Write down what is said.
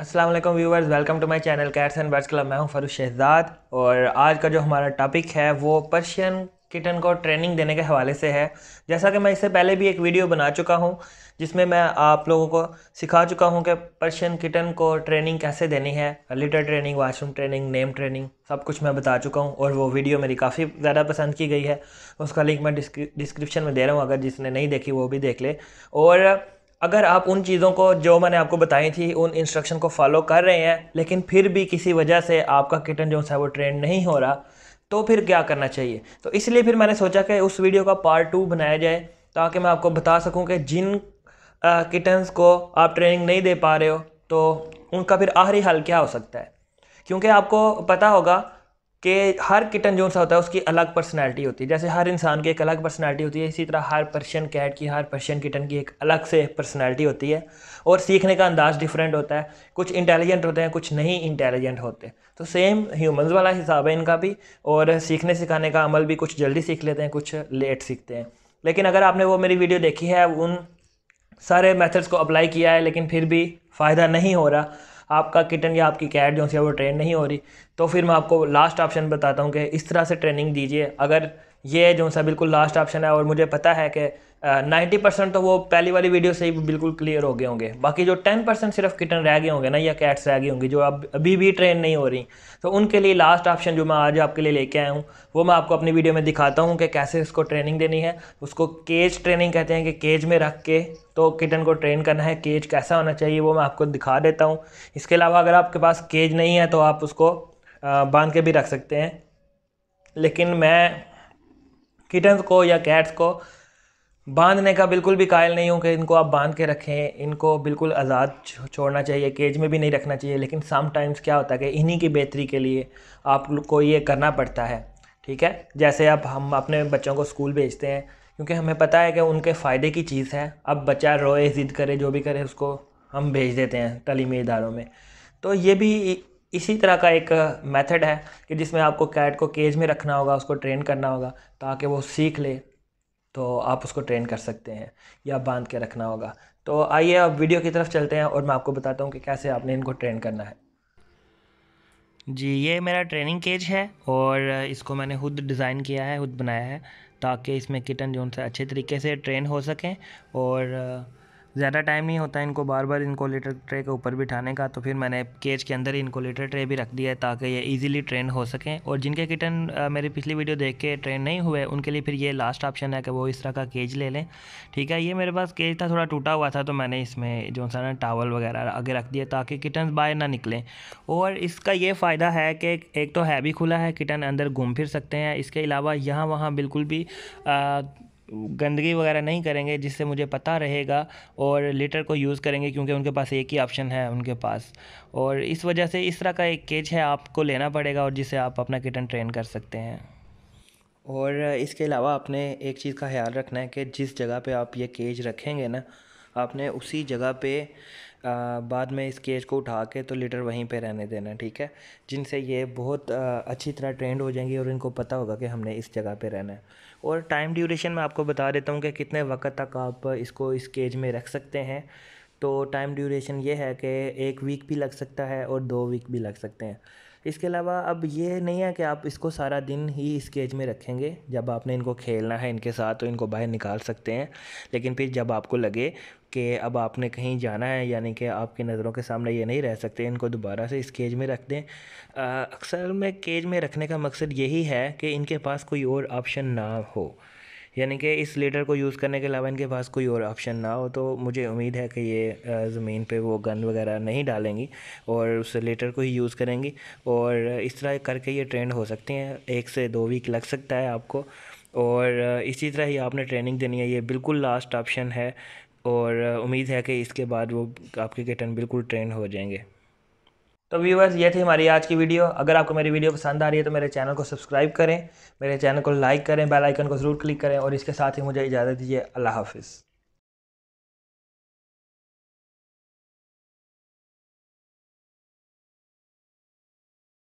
Aslam viewers welcome to my channel cats and birds club मैं हूं फरूश शहजाद और आज का जो हमारा टॉपिक है वो पर्शियन किटन को ट्रेनिंग देने के हवाले से है जैसा कि मैं इससे पहले भी एक वीडियो बना चुका हूं जिसमें मैं आप लोगों को सिखा चुका हूं कि पर्शियन किटन को ट्रेनिंग कैसे देनी है litter training washroom training name training सब कुछ मैं बता चुका हूं और वो वीडियो मेरी काफ़ी ज़्यादा पसंद की गई है उसका लिंक मैं डिस्क्रिप्शन में दे रहा हूँ अगर जिसने नहीं देखी वो भी देख ले और अगर आप उन चीज़ों को जो मैंने आपको बताई थी उन इंस्ट्रक्शन को फॉलो कर रहे हैं लेकिन फिर भी किसी वजह से आपका किटन जो है वो ट्रेंड नहीं हो रहा तो फिर क्या करना चाहिए तो इसलिए फिर मैंने सोचा कि उस वीडियो का पार्ट टू बनाया जाए ताकि मैं आपको बता सकूं कि जिन किटन्स को आप ट्रेनिंग नहीं दे पा रहे हो तो उनका फिर आखिरी हल क्या हो सकता है क्योंकि आपको पता होगा कि हर किटन जो सा होता है उसकी अलग पर्सनैलिटी होती है जैसे हर इंसान की एक अलग पर्सनैलिटी होती है इसी तरह हर पर्शियन कैट की हर पर्शियन किटन की एक अलग से पर्सनैलिटी होती है और सीखने का अंदाज डिफरेंट होता है कुछ इंटेलिजेंट होते हैं कुछ नहीं इंटेलिजेंट होते तो सेम ह्यूमंस वाला हिसाब है इनका भी और सीखने सिखाने का अमल भी कुछ जल्दी सीख लेते हैं कुछ लेट सीखते हैं लेकिन अगर आपने वो मेरी वीडियो देखी है उन सारे मेथड्स को अप्लाई किया है लेकिन फिर भी फ़ायदा नहीं हो रहा आपका किटन या आपकी कैट जो है वो ट्रेन नहीं हो रही तो फिर मैं आपको लास्ट ऑप्शन बताता हूँ कि इस तरह से ट्रेनिंग दीजिए अगर ये जो सा बिल्कुल लास्ट ऑप्शन है और मुझे पता है कि नाइन्टी परसेंट तो वो पहली वाली वीडियो से ही बिल्कुल क्लियर हो गए होंगे बाकी जो टेन परसेंट सिर्फ किटन रह गए होंगे ना या कैट्स रह गए होंगे जो अब अभी भी ट्रेन नहीं हो रही तो उनके लिए लास्ट ऑप्शन जो मैं आज आपके लिए लेके आया हूँ वो मैं आपको अपनी वीडियो में दिखाता हूँ कि कैसे उसको ट्रेनिंग देनी है उसको केज ट्रेनिंग कहते हैं कि केज में रख के तो किटन को ट्रेन करना है केज कैसा होना चाहिए वो मैं आपको दिखा देता हूँ इसके अलावा अगर आपके पास केज नहीं है तो आप उसको बांध के भी रख सकते हैं लेकिन मैं किटन्स को या कैट्स को बांधने का बिल्कुल भी कायल नहीं हूँ कि इनको आप बांध के रखें इनको बिल्कुल आज़ाद छोड़ना चाहिए केज में भी नहीं रखना चाहिए लेकिन सम टाइम्स क्या होता है कि इन्हीं की बेहतरी के लिए आपको ये करना पड़ता है ठीक है जैसे अब हम अपने बच्चों को स्कूल भेजते हैं क्योंकि हमें पता है कि उनके फ़ायदे की चीज़ है अब बच्चा रोए जिद करे जो भी करे उसको हम भेज देते हैं तलीमी इदारों में तो ये भी इसी तरह का एक मेथड है कि जिसमें आपको कैट को केज में रखना होगा उसको ट्रेन करना होगा ताकि वो सीख ले तो आप उसको ट्रेन कर सकते हैं या बांध के रखना होगा तो आइए आप वीडियो की तरफ चलते हैं और मैं आपको बताता हूँ कि कैसे आपने इनको ट्रेन करना है जी ये मेरा ट्रेनिंग केज है और इसको मैंने खुद डिज़ाइन किया है खुद बनाया है ताकि इसमें किटन जो से अच्छे तरीके से ट्रेन हो सकें और ज़्यादा टाइम नहीं होता इनको बार बार इनकोलेटर ट्रे के ऊपर बिठाने का तो फिर मैंने केज के अंदर ही इनकोलेटर ट्रे भी रख दिया है ताकि ये इजीली ट्रेन हो सकें और जिनके किटन मेरी पिछली वीडियो देख के ट्रेन नहीं हुए उनके लिए फिर ये लास्ट ऑप्शन है कि वो इस तरह का केज ले लें ठीक है ये मेरे पास केज था थोड़ा टूटा हुआ था तो मैंने इसमें जो सा ना टावल वगैरह आगे रख दिया ताकि किटन बाहर ना निकलें और इसका ये फ़ायदा है कि एक तो है भी खुला है किटन अंदर घूम फिर सकते हैं इसके अलावा यहाँ वहाँ बिल्कुल भी गंदगी वगैरह नहीं करेंगे जिससे मुझे पता रहेगा और लीटर को यूज़ करेंगे क्योंकि उनके पास एक ही ऑप्शन है उनके पास और इस वजह से इस तरह का एक केज है आपको लेना पड़ेगा और जिससे आप अपना किटन ट्रेन कर सकते हैं और इसके अलावा आपने एक चीज़ का ख्याल रखना है कि जिस जगह पे आप ये केज रखेंगे ना आपने उसी जगह पे आ, बाद में इस केज को उठा के तो लीटर वहीं पे रहने देना ठीक है जिनसे ये बहुत आ, अच्छी तरह ट्रेंड हो जाएंगी और इनको पता होगा कि हमने इस जगह पे रहना है और टाइम ड्यूरेशन मैं आपको बता देता हूँ कि कितने वक्त तक आप इसको इस केज में रख सकते हैं तो टाइम ड्यूरेशन ये है कि एक वीक भी लग सकता है और दो वीक भी लग सकते हैं इसके अलावा अब ये नहीं है कि आप इसको सारा दिन ही इस केज में रखेंगे जब आपने इनको खेलना है इनके साथ तो इनको बाहर निकाल सकते हैं लेकिन फिर जब आपको लगे कि अब आपने कहीं जाना है यानी कि आपकी नज़रों के सामने ये नहीं रह सकते इनको दोबारा से इस केज में रख दें अक्सर में केज में रखने का मकसद यही है कि इनके पास कोई और ऑप्शन ना हो यानी कि इस लेटर को यूज़ करने के अलावा इनके पास कोई और ऑप्शन ना हो तो मुझे उम्मीद है कि ये ज़मीन पे वो गन वगैरह नहीं डालेंगी और उस लेटर को ही यूज़ करेंगी और इस तरह करके ये ट्रेंड हो सकते हैं एक से दो वीक लग सकता है आपको और इसी तरह ही आपने ट्रेनिंग देनी है ये बिल्कुल लास्ट ऑप्शन है और उम्मीद है कि इसके बाद वो आपके किटन बिल्कुल ट्रेंड हो जाएंगे तो व्यूवर्स ये थी हमारी आज की वीडियो अगर आपको मेरी वीडियो पसंद आ रही है तो मेरे चैनल को सब्सक्राइब करें मेरे चैनल को लाइक करें बेल आइकन को ज़रूर क्लिक करें और इसके साथ ही मुझे इजाज़त दीजिए अल्लाह हाफिज़